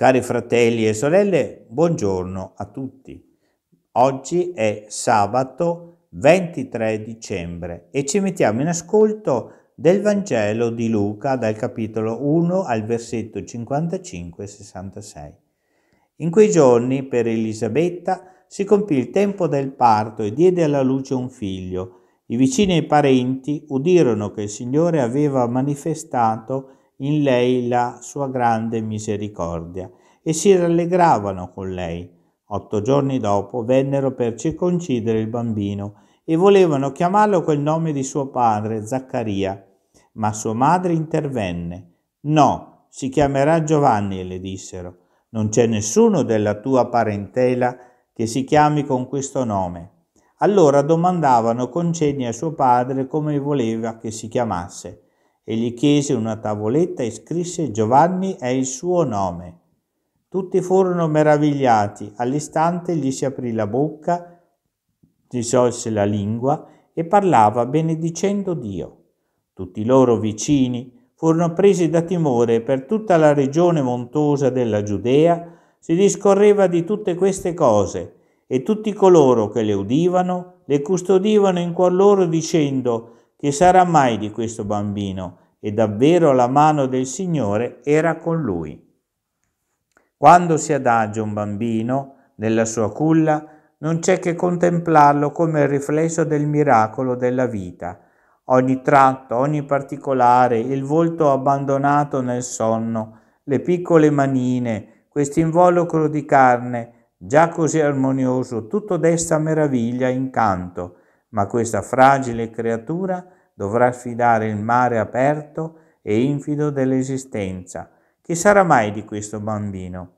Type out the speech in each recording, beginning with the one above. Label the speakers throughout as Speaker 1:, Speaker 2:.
Speaker 1: Cari fratelli e sorelle, buongiorno a tutti. Oggi è sabato 23 dicembre e ci mettiamo in ascolto del Vangelo di Luca dal capitolo 1 al versetto 55 66. In quei giorni per Elisabetta si compì il tempo del parto e diede alla luce un figlio. I vicini e i parenti udirono che il Signore aveva manifestato in lei la sua grande misericordia e si rallegravano con lei. Otto giorni dopo vennero per circoncidere il bambino e volevano chiamarlo col nome di suo padre, Zaccaria, ma sua madre intervenne. No, si chiamerà Giovanni, le dissero. Non c'è nessuno della tua parentela che si chiami con questo nome. Allora domandavano concegni a suo padre come voleva che si chiamasse e gli chiese una tavoletta e scrisse Giovanni è il suo nome. Tutti furono meravigliati, all'istante gli si aprì la bocca, gli sciolse la lingua e parlava benedicendo Dio. Tutti i loro vicini furono presi da timore per tutta la regione montuosa della Giudea si discorreva di tutte queste cose e tutti coloro che le udivano le custodivano in cuor loro dicendo che sarà mai di questo bambino? E davvero la mano del Signore era con lui. Quando si adagia un bambino nella sua culla, non c'è che contemplarlo come il riflesso del miracolo della vita. Ogni tratto, ogni particolare, il volto abbandonato nel sonno, le piccole manine, quest'involucro di carne, già così armonioso, tutto desta meraviglia, incanto ma questa fragile creatura dovrà sfidare il mare aperto e infido dell'esistenza. Chi sarà mai di questo bambino?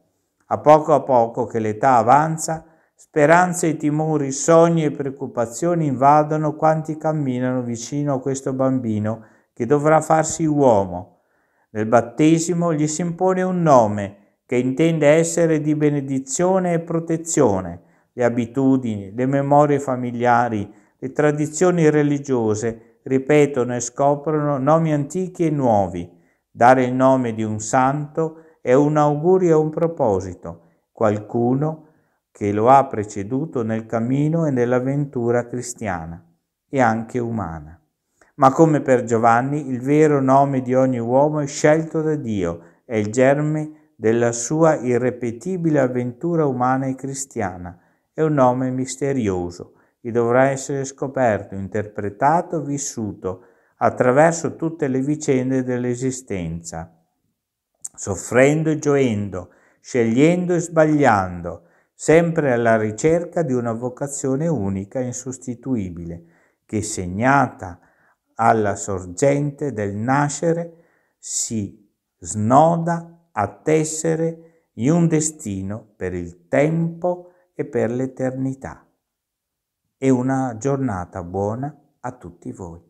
Speaker 1: A poco a poco che l'età avanza, speranze e timori, sogni e preoccupazioni invadono quanti camminano vicino a questo bambino che dovrà farsi uomo. Nel battesimo gli si impone un nome che intende essere di benedizione e protezione. Le abitudini, le memorie familiari, le tradizioni religiose ripetono e scoprono nomi antichi e nuovi. Dare il nome di un santo è un augurio e un proposito, qualcuno che lo ha preceduto nel cammino e nell'avventura cristiana e anche umana. Ma come per Giovanni, il vero nome di ogni uomo è scelto da Dio, è il germe della sua irrepetibile avventura umana e cristiana. È un nome misterioso, e dovrà essere scoperto, interpretato, vissuto attraverso tutte le vicende dell'esistenza, soffrendo e gioendo, scegliendo e sbagliando, sempre alla ricerca di una vocazione unica e insostituibile, che segnata alla sorgente del nascere si snoda a tessere in un destino per il tempo e per l'eternità e una giornata buona a tutti voi.